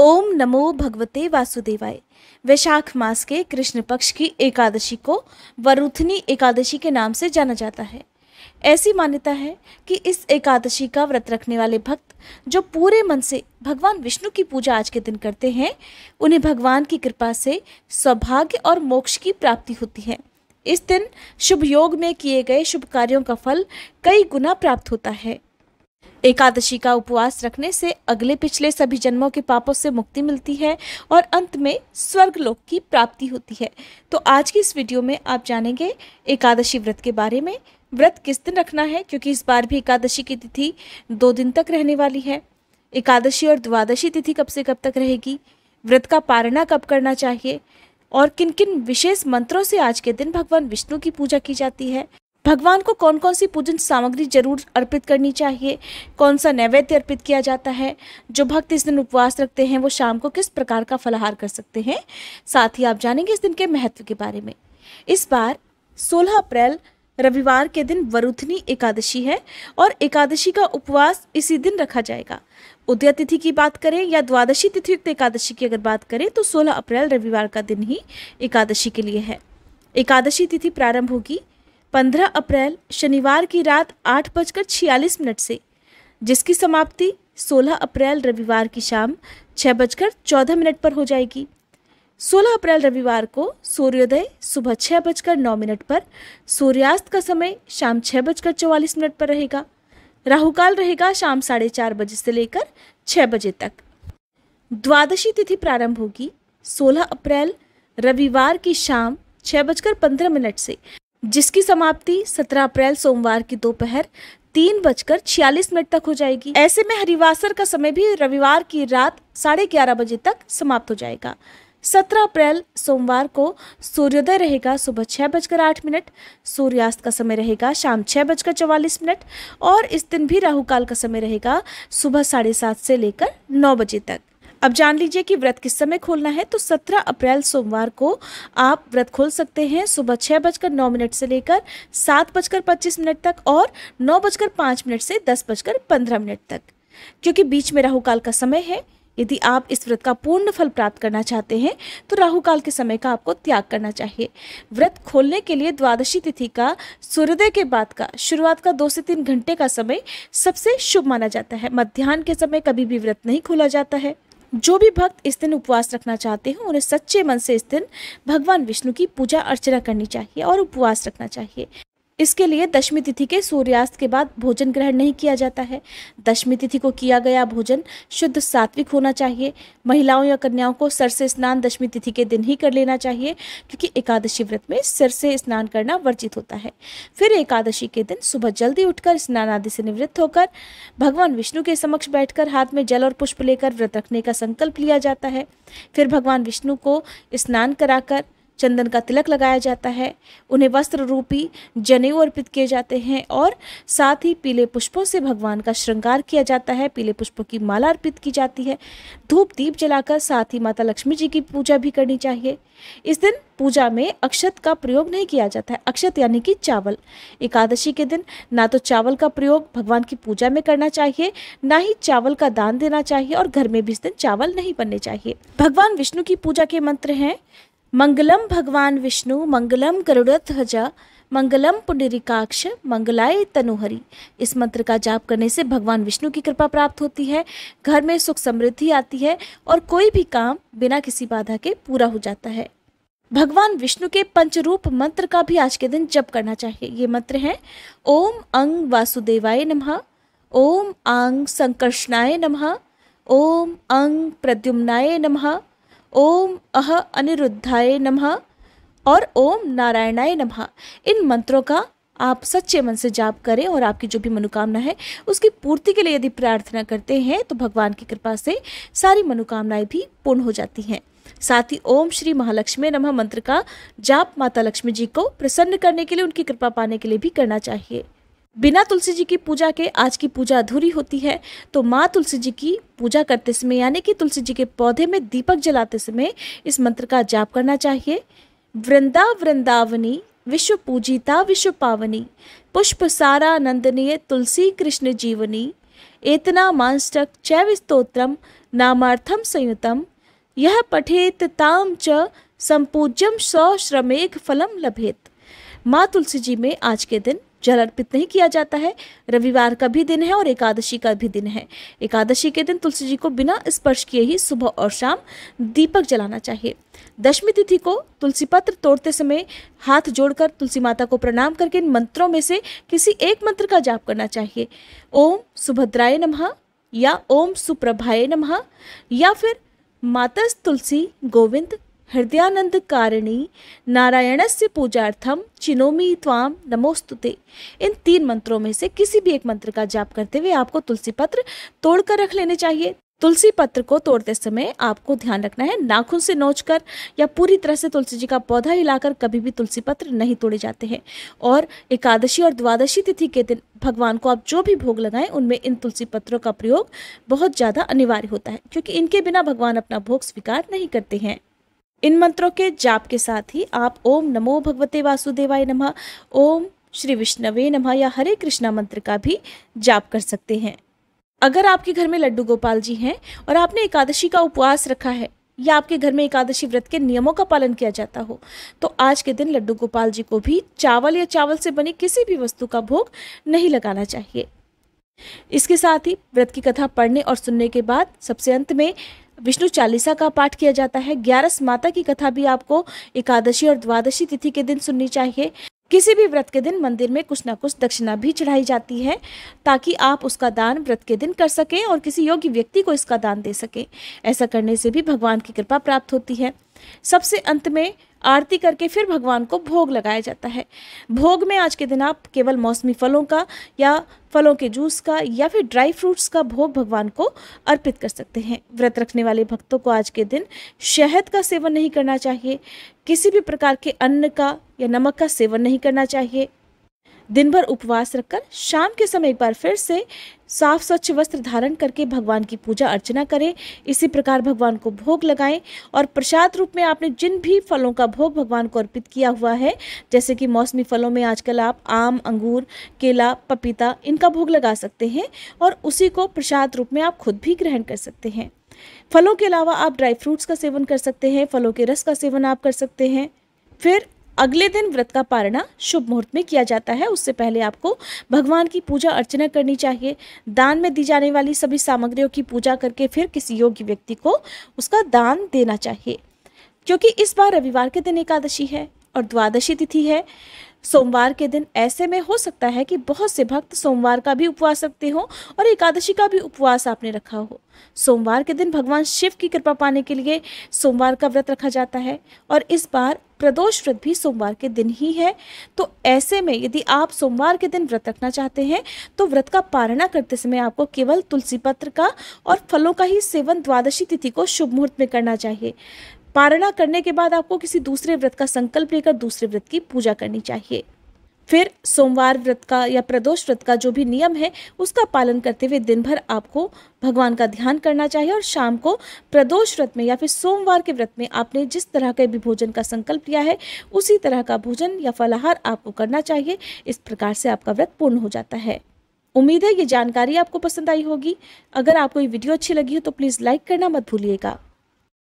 ओम नमो भगवते वासुदेवाय वैशाख मास के कृष्ण पक्ष की एकादशी को वरुथनी एकादशी के नाम से जाना जाता है ऐसी मान्यता है कि इस एकादशी का व्रत रखने वाले भक्त जो पूरे मन से भगवान विष्णु की पूजा आज के दिन करते हैं उन्हें भगवान की कृपा से सौभाग्य और मोक्ष की प्राप्ति होती है इस दिन शुभ योग में किए गए शुभ कार्यों का फल कई गुना प्राप्त होता है एकादशी का उपवास रखने से अगले पिछले सभी जन्मों के पापों से मुक्ति मिलती है और अंत में स्वर्ग लोक की प्राप्ति होती है तो आज की इस वीडियो में आप जानेंगे एकादशी व्रत के बारे में व्रत किस दिन रखना है क्योंकि इस बार भी एकादशी की तिथि दो दिन तक रहने वाली है एकादशी और द्वादशी तिथि कब से कब तक रहेगी व्रत का पारणा कब करना चाहिए और किन किन विशेष मंत्रों से आज के दिन भगवान विष्णु की पूजा की जाती है भगवान को कौन कौन सी पूजन सामग्री जरूर अर्पित करनी चाहिए कौन सा नैवेद्य अर्पित किया जाता है जो भक्त इस दिन उपवास रखते हैं वो शाम को किस प्रकार का फलाहार कर सकते हैं साथ ही आप जानेंगे इस दिन के महत्व के बारे में इस बार 16 अप्रैल रविवार के दिन वरुथनी एकादशी है और एकादशी का उपवास इसी दिन रखा जाएगा उदय तिथि की बात करें या द्वादशी तिथि युक्त एकादशी की अगर बात करें तो 16 अप्रैल रविवार का दिन ही एकादशी के लिए है एकादशी तिथि प्रारंभ होगी 15 अप्रैल शनिवार की रात आठ बजकर छियालीस मिनट से जिसकी समाप्ति 16 अप्रैल रविवार की शाम छः बजकर चौदह मिनट पर हो जाएगी 16 अप्रैल रविवार को सूर्योदय सुबह छः बजकर नौ मिनट पर सूर्यास्त का समय शाम छः बजकर चौवालीस मिनट पर रहेगा राहुकाल रहेगा शाम साढ़े चार बजे से लेकर छः बजे तक द्वादशी तिथि प्रारंभ होगी 16 अप्रैल रविवार की शाम छः बजकर पंद्रह मिनट से जिसकी समाप्ति 17 अप्रैल सोमवार की दोपहर तीन बजकर छियालीस मिनट तक हो जाएगी ऐसे में हरिवासर का समय भी रविवार की रात साढ़े ग्यारह बजे तक समाप्त हो जाएगा सत्रह अप्रैल सोमवार को सूर्योदय रहेगा सुबह छः बजकर आठ मिनट सूर्यास्त का समय रहेगा शाम छः बजकर चौवालीस मिनट और इस दिन भी राहु काल का समय रहेगा सुबह साढ़े सात से लेकर नौ बजे तक अब जान लीजिए कि व्रत किस समय खोलना है तो 17 अप्रैल सोमवार को आप व्रत खोल सकते हैं सुबह छः बजकर नौ मिनट से लेकर सात बजकर पच्चीस मिनट तक और नौ बजकर पाँच मिनट से दस बजकर पंद्रह मिनट तक क्योंकि बीच में राहुकाल का समय है यदि आप इस व्रत का पूर्ण फल प्राप्त करना चाहते हैं तो राहु काल के समय का आपको त्याग करना चाहिए व्रत खोलने के लिए द्वादशी तिथि का सूर्योदय के बाद का शुरुआत का दो से तीन घंटे का समय सबसे शुभ माना जाता है मध्यान्ह के समय कभी भी व्रत नहीं खोला जाता है जो भी भक्त इस दिन उपवास रखना चाहते हैं उन्हें सच्चे मन से इस दिन भगवान विष्णु की पूजा अर्चना करनी चाहिए और उपवास रखना चाहिए इसके लिए दशमी तिथि के सूर्यास्त के बाद भोजन ग्रहण नहीं किया जाता है दशमी तिथि को किया गया भोजन शुद्ध सात्विक होना चाहिए महिलाओं या कन्याओं को सर से स्नान दशमी तिथि के दिन ही कर लेना चाहिए क्योंकि एकादशी व्रत में सर से स्नान करना वर्जित होता है फिर एकादशी के दिन सुबह जल्दी उठकर स्नान आदि से निवृत्त होकर भगवान विष्णु के समक्ष बैठकर हाथ में जल और पुष्प लेकर व्रत रखने का संकल्प लिया जाता है फिर भगवान विष्णु को स्नान कराकर चंदन का तिलक लगाया जाता है उन्हें वस्त्र रूपी जनेऊ अर्पित किए जाते हैं और साथ ही पीले पुष्पों से भगवान का श्रृंगार किया जाता है पीले पुष्पों की माला अर्पित की जाती है धूप दीप जलाकर साथ ही माता लक्ष्मी जी की पूजा भी करनी चाहिए इस दिन पूजा में अक्षत का प्रयोग नहीं किया जाता है अक्षत यानी कि चावल एकादशी के दिन ना तो चावल का प्रयोग भगवान की पूजा में करना चाहिए ना ही चावल का दान देना चाहिए और घर में भी इस दिन चावल नहीं बनने चाहिए भगवान विष्णु की पूजा के मंत्र हैं मंगलम भगवान विष्णु मंगलम गरुड़त मंगलम पुंडरीकाक्ष मंगलाय तनुहरी इस मंत्र का जाप करने से भगवान विष्णु की कृपा प्राप्त होती है घर में सुख समृद्धि आती है और कोई भी काम बिना किसी बाधा के पूरा हो जाता है भगवान विष्णु के पंचरूप मंत्र का भी आज के दिन जप करना चाहिए ये मंत्र हैं ओम अंग वासुदेवाय नमः ओम आंग संकर्षणाय नमः ओम अंग प्रद्युम्नाय नमः ओम अह अनिरुद्धाय नमः और ओम नारायणाय नमः इन मंत्रों का आप सच्चे मन से जाप करें और आपकी जो भी मनोकामना है उसकी पूर्ति के लिए यदि प्रार्थना करते हैं तो भगवान की कृपा से सारी मनोकामनाएं भी पूर्ण हो जाती हैं साथ ही ओम श्री महालक्ष्मी नमः मंत्र का जाप माता लक्ष्मी जी को प्रसन्न करने के लिए उनकी कृपा पाने के लिए भी करना चाहिए बिना तुलसी जी की पूजा के आज की पूजा अधूरी होती है तो माँ तुलसी जी की पूजा करते समय यानी कि तुलसी जी के पौधे में दीपक जलाते समय इस मंत्र का जाप करना चाहिए वृंदा वृंदावनी विश्व पूजिता विश्व पावनी पुष्प सारा नंदनीय तुलसी कृष्ण जीवनी एतना मांस्टक चैव स्त्रोत्रम नामार्थम संयुतम यह पठेत ताम च संपूज्यम श्रमेक फलम लभेत माँ तुलसी जी में आज के दिन जल अर्पित नहीं किया जाता है रविवार का भी दिन है और एकादशी का भी दिन है एकादशी के दिन तुलसी जी को बिना स्पर्श किए ही सुबह और शाम दीपक जलाना चाहिए दशमी तिथि को तुलसी पत्र तोड़ते समय हाथ जोड़कर तुलसी माता को प्रणाम करके इन मंत्रों में से किसी एक मंत्र का जाप करना चाहिए ओम सुभद्राय नमः या ओम सुप्रभाय नमः या फिर मातस तुलसी गोविंद नारायण नारायणस्य पूजार्थम चिनोमी त्वाम नमोस्तुते इन तीन मंत्रों में से किसी भी एक मंत्र का जाप करते हुए आपको तुलसी पत्र तोड़कर रख लेने चाहिए तुलसी पत्र को तोड़ते समय आपको ध्यान रखना है नाखून से नोच कर या पूरी तरह से तुलसी जी का पौधा हिलाकर कभी भी तुलसी पत्र नहीं तोड़े जाते हैं और एकादशी और द्वादशी तिथि के दिन भगवान को आप जो भी भोग लगाएं उनमें इन तुलसी पत्रों का प्रयोग बहुत ज़्यादा अनिवार्य होता है क्योंकि इनके बिना भगवान अपना भोग स्वीकार नहीं करते हैं इन मंत्रों के जाप के साथ ही आप ओम नमो भगवते वासुदेवाय नमः ओम श्री विष्णवे नमः या हरे कृष्णा मंत्र का भी जाप कर सकते हैं अगर आपके घर में लड्डू गोपाल जी हैं और आपने एकादशी का उपवास रखा है या आपके घर में एकादशी व्रत के नियमों का पालन किया जाता हो तो आज के दिन लड्डू गोपाल जी को भी चावल या चावल से बनी किसी भी वस्तु का भोग नहीं लगाना चाहिए इसके साथ ही व्रत की कथा पढ़ने और सुनने के बाद सबसे अंत में विष्णु चालीसा का पाठ किया जाता है ग्यारस माता की कथा भी आपको एकादशी और द्वादशी तिथि के दिन सुननी चाहिए किसी भी व्रत के दिन मंदिर में कुछ ना कुछ दक्षिणा भी चढ़ाई जाती है ताकि आप उसका दान व्रत के दिन कर सकें और किसी योग्य व्यक्ति को इसका दान दे सकें ऐसा करने से भी भगवान की कृपा प्राप्त होती है सबसे अंत में आरती करके फिर भगवान को भोग लगाया जाता है भोग में आज के दिन आप केवल मौसमी फलों का या फलों के जूस का या फिर ड्राई फ्रूट्स का भोग भगवान को अर्पित कर सकते हैं व्रत रखने वाले भक्तों को आज के दिन शहद का सेवन नहीं करना चाहिए किसी भी प्रकार के अन्न का या नमक का सेवन नहीं करना चाहिए दिन भर उपवास रखकर शाम के समय एक बार फिर से साफ स्वच्छ वस्त्र धारण करके भगवान की पूजा अर्चना करें इसी प्रकार भगवान को भोग लगाएं और प्रसाद रूप में आपने जिन भी फलों का भोग भगवान को अर्पित किया हुआ है जैसे कि मौसमी फलों में आजकल आप आम अंगूर केला पपीता इनका भोग लगा सकते हैं और उसी को प्रसाद रूप में आप खुद भी ग्रहण कर सकते हैं फलों के अलावा आप ड्राई फ्रूट्स का सेवन कर सकते हैं फलों के रस का सेवन आप कर सकते हैं फिर अगले दिन व्रत का पारणा शुभ मुहूर्त में किया जाता है उससे पहले आपको भगवान की पूजा अर्चना करनी चाहिए दान में दी जाने वाली सभी सामग्रियों की पूजा करके फिर किसी योग्य व्यक्ति को उसका दान देना चाहिए क्योंकि इस बार रविवार के दिन एकादशी है और द्वादशी तिथि है सोमवार के दिन ऐसे में हो सकता है कि बहुत से भक्त सोमवार का भी उपवास रखते हो और एकादशी का भी उपवास आपने रखा हो सोमवार के दिन भगवान शिव की कृपा पाने के लिए सोमवार का व्रत रखा जाता है और इस बार प्रदोष व्रत भी सोमवार के दिन ही है तो ऐसे में यदि आप सोमवार के दिन व्रत रखना चाहते हैं तो व्रत का पारणा करते समय आपको केवल तुलसी पत्र का और फलों का ही सेवन द्वादशी तिथि को शुभ मुहूर्त में करना चाहिए पारणा करने के बाद आपको किसी दूसरे व्रत का संकल्प लेकर दूसरे व्रत की पूजा करनी चाहिए फिर सोमवार व्रत का या प्रदोष व्रत का जो भी नियम है उसका पालन करते हुए दिन भर आपको भगवान का ध्यान करना चाहिए और शाम को प्रदोष व्रत में या फिर सोमवार के व्रत में आपने जिस तरह के भी भोजन का संकल्प लिया है उसी तरह का भोजन या फलाहार आपको करना चाहिए इस प्रकार से आपका व्रत पूर्ण हो जाता है उम्मीद है ये जानकारी आपको पसंद आई होगी अगर आपको ये वीडियो अच्छी लगी हो तो प्लीज़ लाइक करना मत भूलिएगा